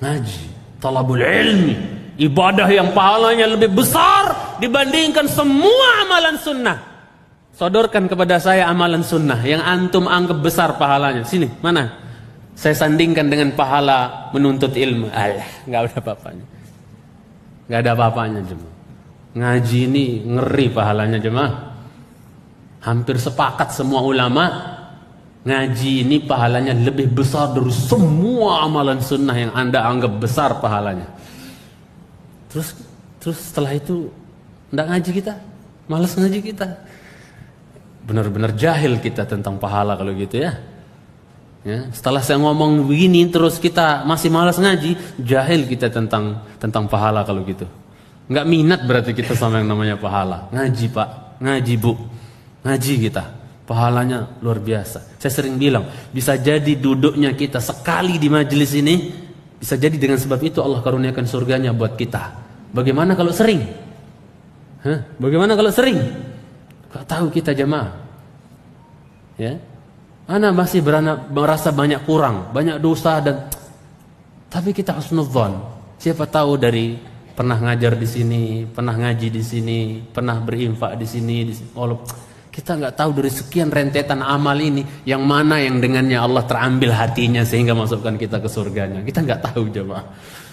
ngaji, talabul ilmi, ibadah yang pahalanya lebih besar dibandingkan semua amalan sunnah. Sodorkan kepada saya amalan sunnah yang antum anggap besar pahalanya. Sini, mana? Saya sandingkan dengan pahala menuntut ilmu. Alah, ya, nggak ada apa-apanya. Nggak ada apa-apanya jemaah. Ngaji ini ngeri pahalanya jemaah. Hampir sepakat semua ulama Ngaji ini pahalanya lebih besar dari semua amalan sunnah yang Anda anggap besar pahalanya. Terus terus setelah itu tidak ngaji kita, malas ngaji kita. Benar-benar jahil kita tentang pahala kalau gitu ya. Ya, setelah saya ngomong begini terus kita masih malas ngaji, jahil kita tentang tentang pahala kalau gitu. Enggak minat berarti kita sama yang namanya pahala. Ngaji, Pak. Ngaji, Bu. Ngaji kita. Pahalanya luar biasa. Saya sering bilang, bisa jadi duduknya kita sekali di majelis ini, bisa jadi dengan sebab itu Allah karuniakan surganya buat kita. Bagaimana kalau sering? Hah? Bagaimana kalau sering? Gak tahu kita jemaah. Ya, Anak masih beranak, merasa banyak kurang, banyak dosa dan tapi kita harus nuzon. Siapa tahu dari pernah ngajar di sini, pernah ngaji di sini, pernah berinfak di sini, di sini. Kita nggak tahu dari sekian rentetan amal ini yang mana yang dengannya Allah terambil hatinya sehingga masukkan kita ke surganya. Kita nggak tahu jemaah.